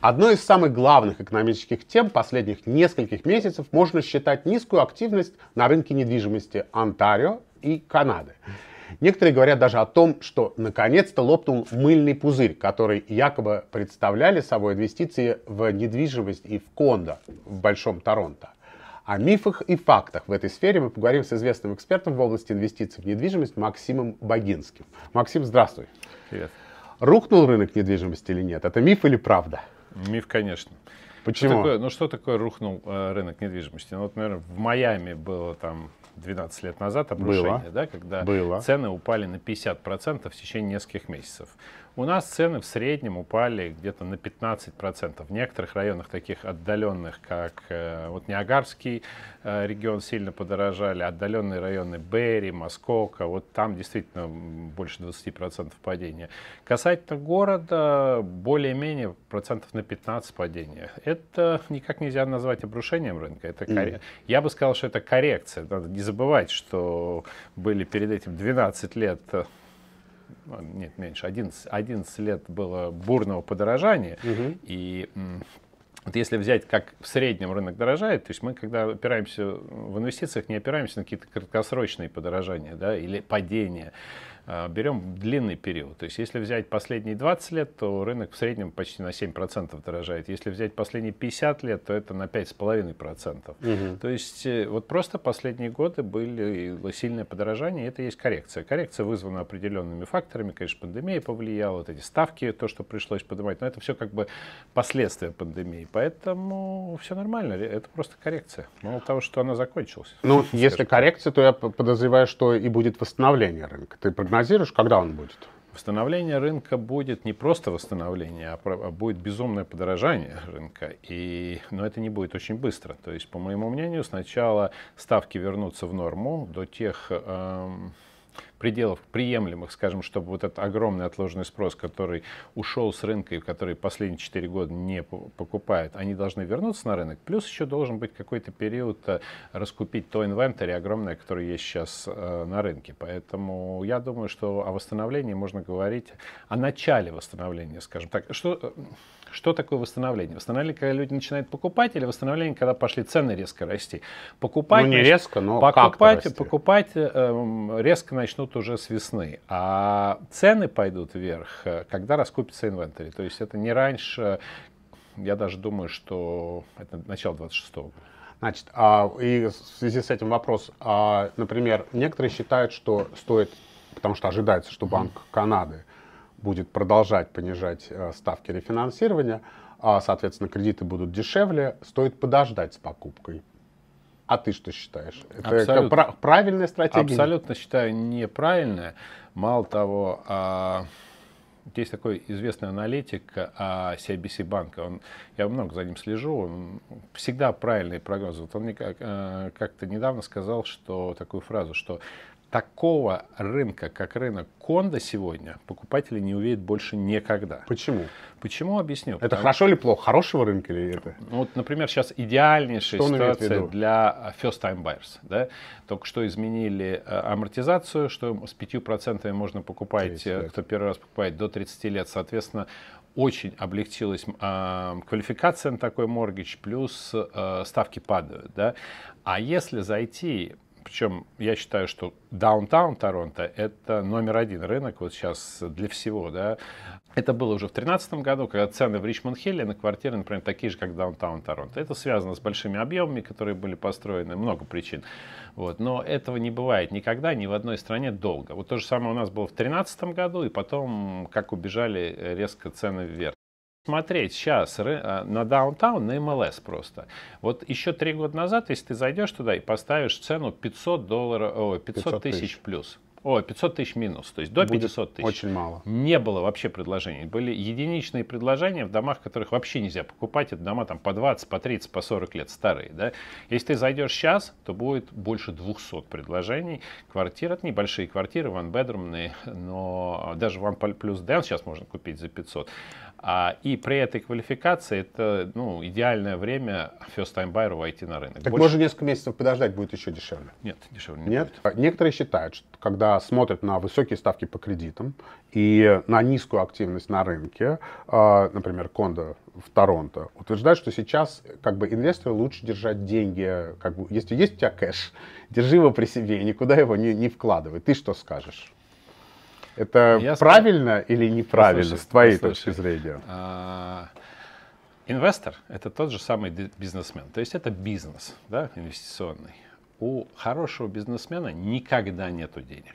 Одной из самых главных экономических тем последних нескольких месяцев можно считать низкую активность на рынке недвижимости Онтарио и Канады. Некоторые говорят даже о том, что наконец-то лопнул мыльный пузырь, который якобы представляли собой инвестиции в недвижимость и в кондо в Большом Торонто. О мифах и фактах в этой сфере мы поговорим с известным экспертом в области инвестиций в недвижимость Максимом Богинским. Максим, здравствуй. Привет. Рухнул рынок недвижимости или нет? Это миф или правда? Миф, конечно. Почему? Что такое, ну что такое рухнул э, рынок недвижимости? Ну, вот, наверное, в Майами было там 12 лет назад обрушение, было. да, когда было. цены упали на 50% в течение нескольких месяцев. У нас цены в среднем упали где-то на 15%. В некоторых районах, таких отдаленных, как э, вот Ниагарский э, регион, сильно подорожали, отдаленные районы Берри, Москока, вот там действительно больше 20% падения. Касательно города, более-менее процентов на 15 падения. Это никак нельзя назвать обрушением рынка. Это корре... mm. Я бы сказал, что это коррекция. Надо не забывать, что были перед этим 12 лет э, а, нет, меньше, 11, 11 лет было бурного подорожания. Угу. И вот если взять, как в среднем рынок дорожает, то есть мы, когда опираемся в инвестициях, не опираемся на какие-то краткосрочные подорожания да, или падения. Э, берем длинный период. То есть если взять последние 20 лет, то рынок в среднем почти на 7% дорожает. Если взять последние 50 лет, то это на 5,5%. Угу. То есть э, вот просто последние годы были сильное подорожание, и это есть коррекция. Коррекция вызвана определенными факторами, конечно, пандемия повлияла, вот эти ставки, то, что пришлось поднимать, но это все как бы последствия пандемии. Поэтому все нормально, это просто коррекция. Мало того, что она закончилась. Ну, если коррекция, то я подозреваю, что и будет восстановление рынка. Ты прогнозируешь прогнозируешь, когда он будет? Восстановление рынка будет не просто восстановление, а, а будет безумное подорожание рынка. И, но это не будет очень быстро. То есть, по моему мнению, сначала ставки вернутся в норму до тех... Эм пределов приемлемых, скажем, чтобы вот этот огромный отложенный спрос, который ушел с рынка и который последние 4 года не покупает, они должны вернуться на рынок. Плюс еще должен быть какой-то период э, раскупить то инвентарь огромное, которое есть сейчас э, на рынке. Поэтому я думаю, что о восстановлении можно говорить, о начале восстановления, скажем так. Что, э, что такое восстановление? Восстановление, когда люди начинают покупать, или восстановление, когда пошли цены резко расти? Покупать, ну, не резко, но покупать, покупать э, резко, начать начнут уже с весны, а цены пойдут вверх, э, когда раскупится инвентарь. То есть это не раньше, я даже думаю, что это начало 26 года. Значит, а, и в связи с этим вопрос, а, например, некоторые считают, что стоит, потому что ожидается, что Банк Канады будет продолжать понижать а, ставки рефинансирования, а, соответственно, кредиты будут дешевле, стоит подождать с покупкой. А ты что считаешь? Это Абсолютно. правильная стратегия? Абсолютно считаю неправильная. Мало того, а... Есть такой известный аналитик а, CIBC банка, я много за ним слежу, он всегда правильные прогнозы. Вот он мне а, как-то недавно сказал что, такую фразу, что такого рынка, как рынок Конда сегодня, покупатели не увидят больше никогда. Почему? Почему объясню? Это Потому... хорошо или плохо? Хорошего рынка или это? Ну, вот, например, сейчас идеальнейшая что ситуация для э, first-time buyers. Да? Только что изменили э, амортизацию, что с 5% можно покупать, э, кто первый раз покупает, до 30 лет. Соответственно, очень облегчилась э, квалификация на такой моргич, плюс э, ставки падают. Да? А если зайти причем я считаю, что даунтаун Торонто – это номер один рынок вот сейчас для всего. Да? Это было уже в 2013 году, когда цены в Ричмонд-Хилле на квартиры, например, такие же, как даунтаун Торонто. Это связано с большими объемами, которые были построены, много причин. Вот. Но этого не бывает никогда ни в одной стране долго. Вот то же самое у нас было в 2013 году, и потом как убежали резко цены вверх посмотреть сейчас а, на даунтаун, на МЛС просто. Вот еще три года назад, если ты зайдешь туда и поставишь цену 500, долларов, 500, 500 тысяч, плюс, о, 500 тысяч минус, то есть до Будет 500 тысяч. Очень мало. Не было вообще предложений. Были единичные предложения в домах, которых вообще нельзя покупать. Это дома там по 20, по 30, по 40 лет старые. Да? Если ты зайдешь сейчас, то будет больше 200 предложений. квартир это небольшие квартиры, ванбедрумные, но даже ван плюс дэн сейчас можно купить за 500. А, и при этой квалификации это ну, идеальное время first time buyer войти на рынок. Так Больше... можно несколько месяцев подождать, будет еще дешевле. Нет, дешевле не Нет? будет. А, некоторые считают, что когда смотрят на высокие ставки по кредитам и на низкую активность на рынке, а, например, кондо в Торонто, утверждают, что сейчас как бы инвесторы лучше держать деньги, как бы, если есть у тебя кэш, держи его при себе, никуда его не, не вкладывай. Ты что скажешь? Это я правильно скажу, или неправильно послушай, с твоей послушай. точки зрения? А, инвестор – это тот же самый бизнесмен. То есть это бизнес да, инвестиционный. У хорошего бизнесмена никогда нету денег.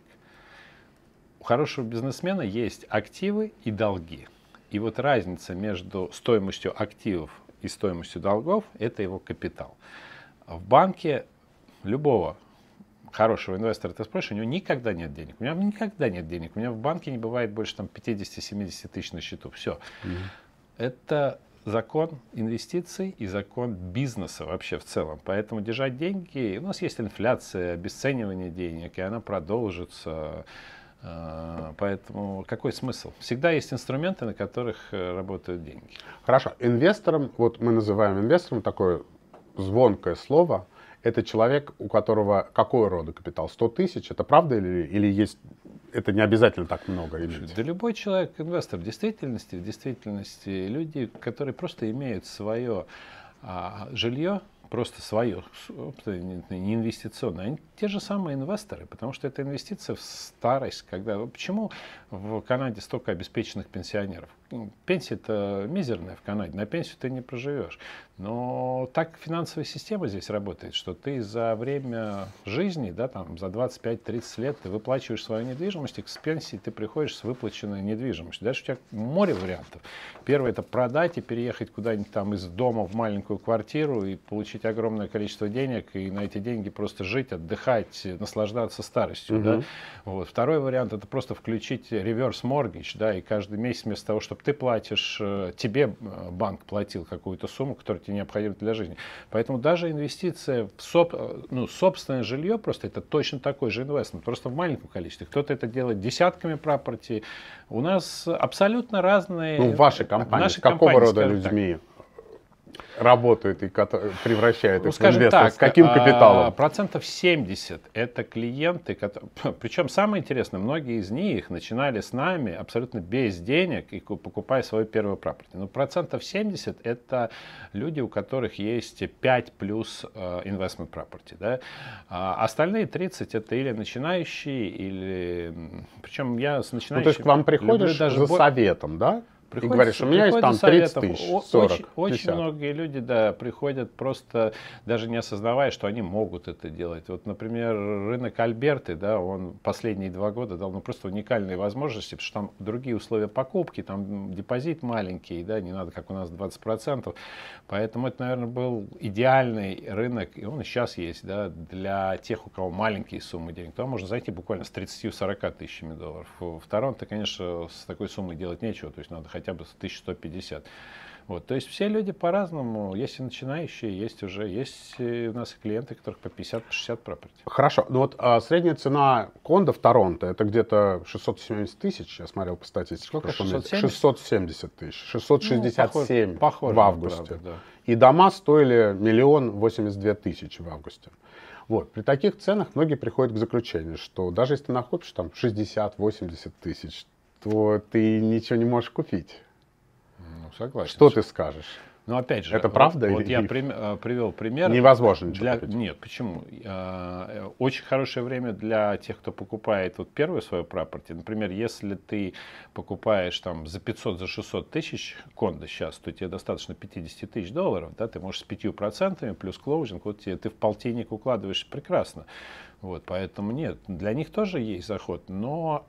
У хорошего бизнесмена есть активы и долги. И вот разница между стоимостью активов и стоимостью долгов – это его капитал. В банке любого хорошего инвестора ты спросишь, у него никогда нет денег. У меня никогда нет денег. У меня в банке не бывает больше там 50-70 тысяч на счету. Все. Mm-hmm. Это закон инвестиций и закон бизнеса вообще в целом. Поэтому держать деньги, у нас есть инфляция, обесценивание денег, и она продолжится. А, поэтому какой смысл? Всегда есть инструменты, на которых э, работают деньги. Хорошо. Инвестором, вот мы называем инвестором такое звонкое слово – это человек, у которого какой рода капитал? 100 тысяч? Это правда или, или есть... Это не обязательно так много иметь? Да любой человек инвестор. В действительности, в действительности люди, которые просто имеют свое а, жилье, просто свое, не инвестиционное. Они те же самые инвесторы, потому что это инвестиция в старость. Когда, почему в Канаде столько обеспеченных пенсионеров? Ну, пенсия-то мизерная в Канаде, на пенсию ты не проживешь. Но так финансовая система здесь работает, что ты за время жизни, да, там, за 25-30 лет ты выплачиваешь свою недвижимость, и к пенсии ты приходишь с выплаченной недвижимостью. Дальше у тебя море вариантов. Первое – это продать и переехать куда-нибудь там из дома в маленькую квартиру и получить огромное количество денег, и на эти деньги просто жить, отдыхать, наслаждаться старостью. Угу. Да? Вот. Второй вариант – это просто включить реверс моргич, да, и каждый месяц вместо того, чтобы чтобы ты платишь, э, тебе э, банк платил какую-то сумму, которая тебе необходима для жизни. Поэтому даже инвестиция в соб, э, ну, собственное жилье, просто это точно такой же инвестмент, просто в маленьком количестве. Кто-то это делает десятками пропорти. У нас абсолютно разные... Ну, ваши компании, наши какого компании, рода людьми? Так работают и превращают ну, их скажем в инвесторов? Так, С каким а, капиталом? Процентов 70 это клиенты, которые... причем самое интересное, многие из них начинали с нами абсолютно без денег и покупая свою первую property. Но процентов 70 это люди, у которых есть 5 плюс investment э, property. Да? А остальные 30 это или начинающие, или... Причем я с начинающими... Ну, то есть к вам приходишь даже за советом, да? Приходит, Ты говоришь, у меня есть там 30 тысяч, 40, Очень, очень многие люди, да, приходят просто даже не осознавая, что они могут это делать. Вот, например, рынок Альберты, да, он последние два года дал ну, просто уникальные возможности, потому что там другие условия покупки, там депозит маленький, да, не надо, как у нас, 20%. Поэтому это, наверное, был идеальный рынок, и он и сейчас есть, да, для тех, у кого маленькие суммы денег. Туда можно зайти буквально с 30-40 тысячами долларов. В Торонто, конечно, с такой суммой делать нечего, то есть надо хотя хотя бы 1150. Вот, то есть все люди по-разному, есть и начинающие, есть уже, есть э, у нас и клиенты, которых по 50-60 по Хорошо, ну вот а, средняя цена кондо в Торонто, это где-то 670 тысяч, я смотрел по статистике. Сколько, 670? 670 тысяч, 667 ну, похоже, в августе. Правда, да. И дома стоили миллион восемьдесят две тысячи в августе. Вот. При таких ценах многие приходят к заключению, что даже если ты накопишь там 60-80 тысяч, то ты ничего не можешь купить. Ну, согласен. Что ты скажешь? Ну опять же, это правда? Вот, вот я при, э, привел пример. Невозможно для, купить. Нет, почему? Э, очень хорошее время для тех, кто покупает вот первую свою пропорти. Например, если ты покупаешь там за 500, за 600 тысяч кондо сейчас, то тебе достаточно 50 тысяч долларов, да, ты можешь с 5% плюс клоузинг, вот тебе, ты в полтинник укладываешь прекрасно. Вот, поэтому нет, для них тоже есть заход, но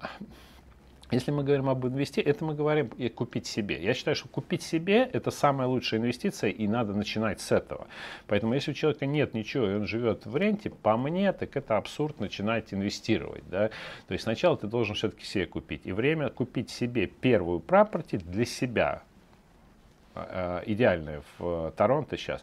если мы говорим об инвестиции, это мы говорим и купить себе. Я считаю, что купить себе – это самая лучшая инвестиция, и надо начинать с этого. Поэтому, если у человека нет ничего, и он живет в ренте, по мне, так это абсурд начинать инвестировать. Да? То есть сначала ты должен все-таки себе купить. И время купить себе первую property для себя – Э, идеальные в э, Торонто сейчас.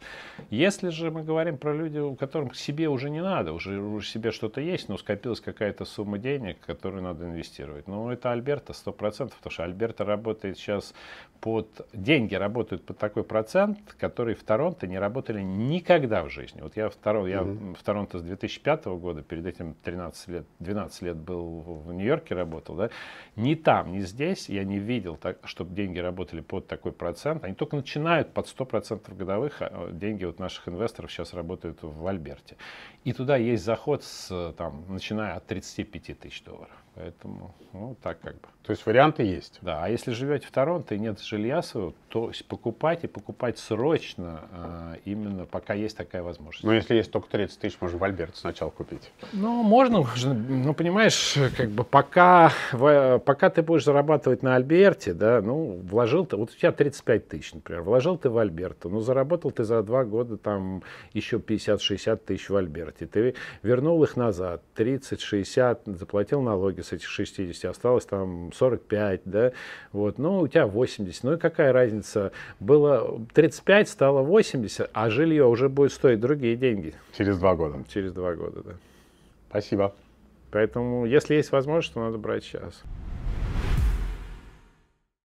Если же мы говорим про людей, у которых себе уже не надо, уже, уже себе что-то есть, но скопилась какая-то сумма денег, которую надо инвестировать. Ну, это Альберта 100%, потому что Альберта работает сейчас под... Деньги работают под такой процент, который в Торонто не работали никогда в жизни. Вот я в, Торо... mm-hmm. я в Торонто с 2005 года, перед этим 13 лет, 12 лет был в Нью-Йорке работал, да, ни там, ни здесь я не видел, так, чтобы деньги работали под такой процент. Они только начинают под 100% годовых, а, э, деньги вот наших инвесторов сейчас работают в Альберте. И туда есть заход, с, э, там, начиная от 35 тысяч долларов. Поэтому, ну, так как бы. То есть варианты есть. Да, а если живете в Торонто и нет жилья своего, то покупать и покупать срочно, а, именно пока есть такая возможность. Ну, если есть только 30 тысяч, можно в Альберт сначала купить. Ну, можно, ну, понимаешь, как бы пока, пока ты будешь зарабатывать на Альберте, да, ну, вложил ты, вот у тебя 35 тысяч, например, вложил ты в Альберту, ну, заработал ты за два года там еще 50-60 тысяч в Альберте, ты вернул их назад, 30-60, заплатил налоги, из этих 60 осталось там 45, да, вот, ну, у тебя 80, ну и какая разница, было 35, стало 80, а жилье уже будет стоить другие деньги. Через два года. Через два года, да. Спасибо. Поэтому, если есть возможность, то надо брать сейчас.